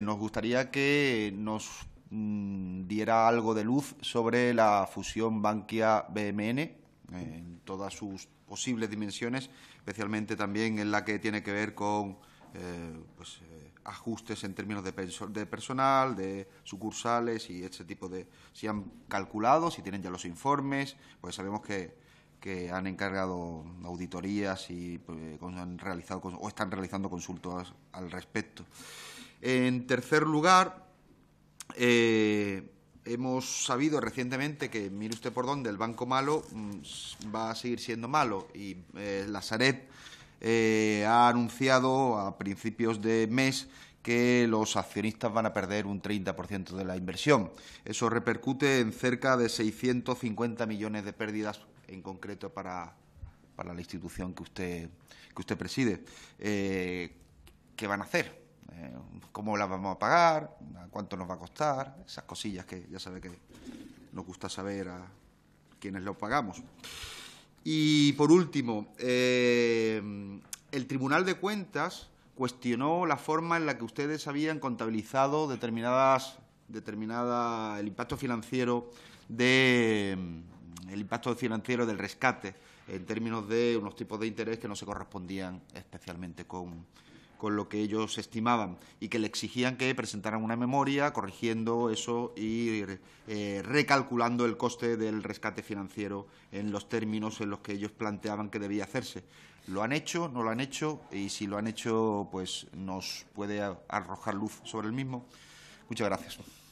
Nos gustaría que nos mm, diera algo de luz sobre la fusión Bankia-BMN en todas sus posibles dimensiones, especialmente también en la que tiene que ver con eh, pues, eh, ajustes en términos de, personal, de sucursales y ese tipo de... Si han calculado, si tienen ya los informes, pues sabemos que, han encargado auditorías y pues, han realizado o están realizando consultas al respecto. En tercer lugar, eh, hemos sabido recientemente que, mire usted por dónde, el banco malo mm, va a seguir siendo malo y eh, la Saret eh, ha anunciado a principios de mes que los accionistas van a perder un 30% de la inversión. Eso repercute en cerca de 650 millones de pérdidas, en concreto para, la institución que usted, que usted preside. ¿Qué van a hacer? cómo las vamos a pagar, cuánto nos va a costar, esas cosillas que ya sabe que nos gusta saber a quienes lo pagamos. Y por último, eh, el Tribunal de Cuentas cuestionó la forma en la que ustedes habían contabilizado determinadas, determinada, el impacto financiero de el impacto financiero del rescate en términos de unos tipos de interés que no se correspondían especialmente con, con lo que ellos estimaban y que le exigían que presentaran una memoria corrigiendo eso y eh, recalculando el coste del rescate financiero en los términos en los que ellos planteaban que debía hacerse. ¿Lo han hecho? ¿No lo han hecho? Y si lo han hecho, pues nos puede arrojar luz sobre el mismo. Muchas gracias.